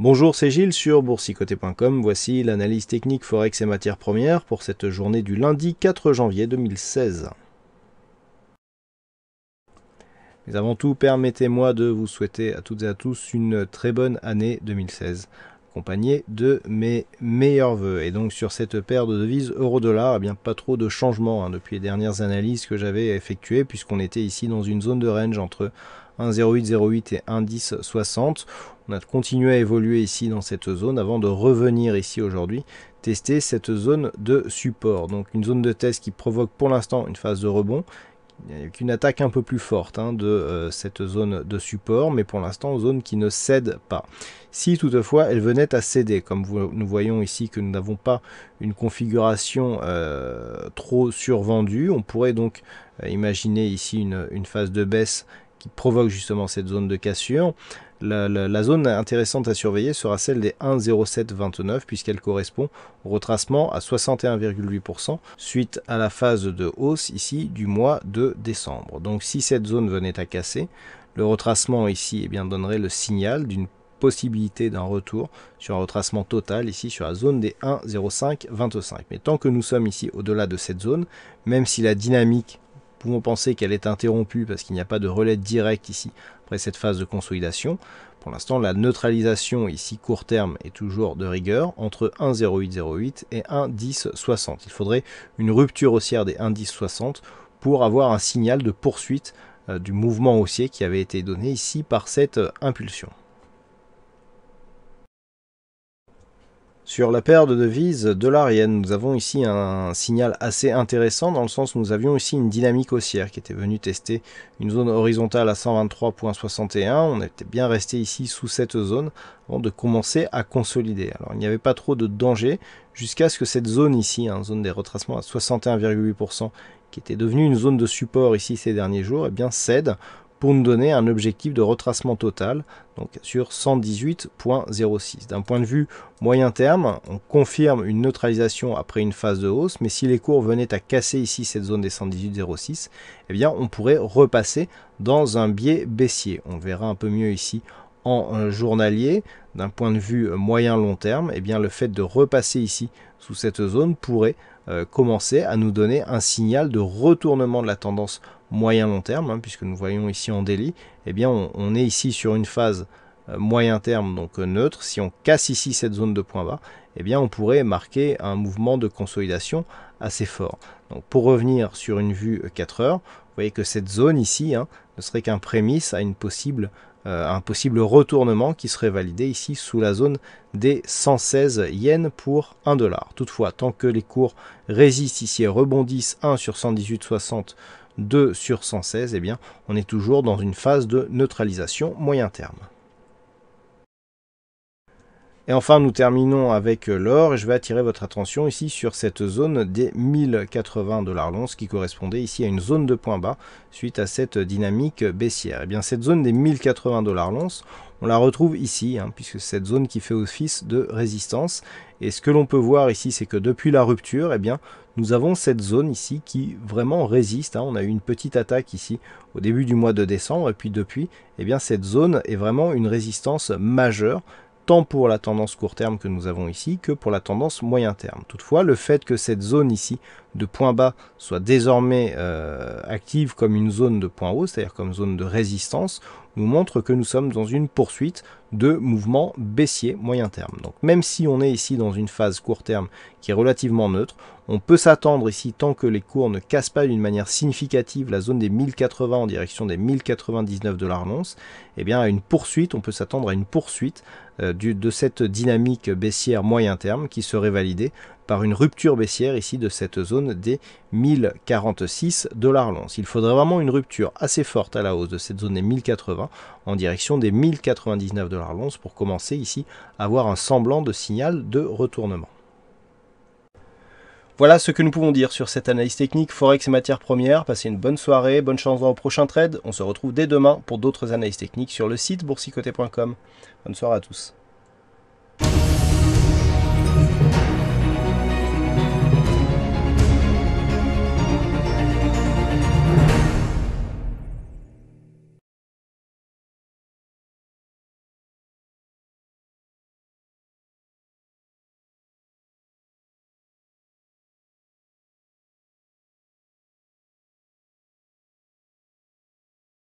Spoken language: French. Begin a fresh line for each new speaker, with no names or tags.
Bonjour, c'est Gilles sur boursicoté.com. Voici l'analyse technique Forex et matières premières pour cette journée du lundi 4 janvier 2016. Mais avant tout, permettez-moi de vous souhaiter à toutes et à tous une très bonne année 2016 accompagné de mes meilleurs voeux. Et donc sur cette paire de devises euro-dollar, eh bien pas trop de changements hein, depuis les dernières analyses que j'avais effectuées, puisqu'on était ici dans une zone de range entre 1,0808 et 1,1060. On a continué à évoluer ici dans cette zone avant de revenir ici aujourd'hui tester cette zone de support. Donc une zone de test qui provoque pour l'instant une phase de rebond il qu'une attaque un peu plus forte hein, de euh, cette zone de support, mais pour l'instant zone qui ne cède pas. Si toutefois elle venait à céder, comme nous voyons ici que nous n'avons pas une configuration euh, trop survendue, on pourrait donc euh, imaginer ici une phase de baisse qui provoque justement cette zone de cassure. La, zone intéressante à surveiller sera celle des 1,0729 puisqu'elle correspond au retracement à 61,8% suite à la phase de hausse ici du mois de décembre. Donc si cette zone venait à casser, le retracement ici eh bien, donnerait le signal d'une possibilité d'un retour sur un retracement total ici sur la zone des 1,0525. Mais tant que nous sommes ici au-delà de cette zone, même si la dynamique pouvons penser qu'elle est interrompue parce qu'il n'y a pas de relais direct ici après cette phase de consolidation. Pour l'instant, la neutralisation ici court terme est toujours de rigueur entre 1,0808 et 1,1060. Il faudrait une rupture haussière des 1,1060 pour avoir un signal de poursuite euh, du mouvement haussier qui avait été donné ici par cette euh, impulsion. Sur la paire de devises dollarienne, nous avons ici un signal assez intéressant dans le sens où nous avions ici une dynamique haussière qui était venue tester une zone horizontale à 123.61. On était bien resté ici sous cette zone avant de commencer à consolider. Alors il n'y avait pas trop de danger jusqu'à ce que cette zone ici, hein, zone des retracements à 61,8%, qui était devenue une zone de support ici ces derniers jours, eh bien cède pour nous donner un objectif de retracement total donc sur 118.06. D'un point de vue moyen terme, on confirme une neutralisation après une phase de hausse, mais si les cours venaient à casser ici cette zone des 118.06, eh bien on pourrait repasser dans un biais baissier. On verra un peu mieux ici en euh, journalier. D'un point de vue moyen long terme, eh bien le fait de repasser ici sous cette zone pourrait euh, commencer à nous donner un signal de retournement de la tendance moyen-long terme, hein, puisque nous voyons ici en délit, et eh bien on, est ici sur une phase euh, moyen terme, donc euh, neutre. Si on casse ici cette zone de point bas, et eh bien on pourrait marquer un mouvement de consolidation assez fort. Donc pour revenir sur une vue 4 euh, heures, vous voyez que cette zone ici hein, ne serait qu'un prémisse à une possible un possible retournement qui serait validé ici sous la zone des 116 yens pour 1 dollar. Toutefois, tant que les cours résistent ici et rebondissent 1 sur 118,60 2 sur 116, eh bien, on est toujours dans une phase de neutralisation moyen terme. Et enfin, nous terminons avec euh, l'or et je vais attirer votre attention ici sur cette zone des 1080 dollars l'once qui correspondait ici à une zone de point bas suite à cette dynamique baissière. Et eh bien cette zone des 1080 dollars l'once, on la retrouve ici hein, puisque c'est cette zone qui fait office de résistance. Et ce que l'on peut voir ici, c'est que depuis la rupture, eh bien, nous avons cette zone ici qui vraiment résiste. Hein. On a eu une petite attaque ici au début du mois de décembre et puis depuis, et eh bien, cette zone est vraiment une résistance majeure tant pour la tendance court terme que nous avons ici que pour la tendance moyen terme. Toutefois, le fait que cette zone ici de point bas soit désormais euh, active comme une zone de point haut, c'est-à-dire comme zone de résistance, nous montre que nous sommes dans une poursuite de mouvement baissier moyen terme. Donc même si on est ici dans une phase court terme qui est relativement neutre, on peut s'attendre ici tant que les cours ne cassent pas d'une manière significative la zone des 1080 en direction des 1099 dollars l'once, eh bien à une poursuite, on peut s'attendre à une poursuite euh, de cette dynamique baissière moyen terme qui serait validée par une rupture baissière ici de cette zone des 1046 dollars l'once. Il faudrait vraiment une rupture assez forte à la hausse de cette zone des 1080 en direction des 1099 dollars l'once pour commencer ici à avoir un semblant de signal de retournement. Voilà ce que nous pouvons dire sur cette analyse technique Forex et matières premières. Passez une bonne soirée, bonne chance dans vos prochains trades. On se retrouve dès demain pour d'autres analyses techniques sur le site boursicoté.com. Bonne soirée à tous.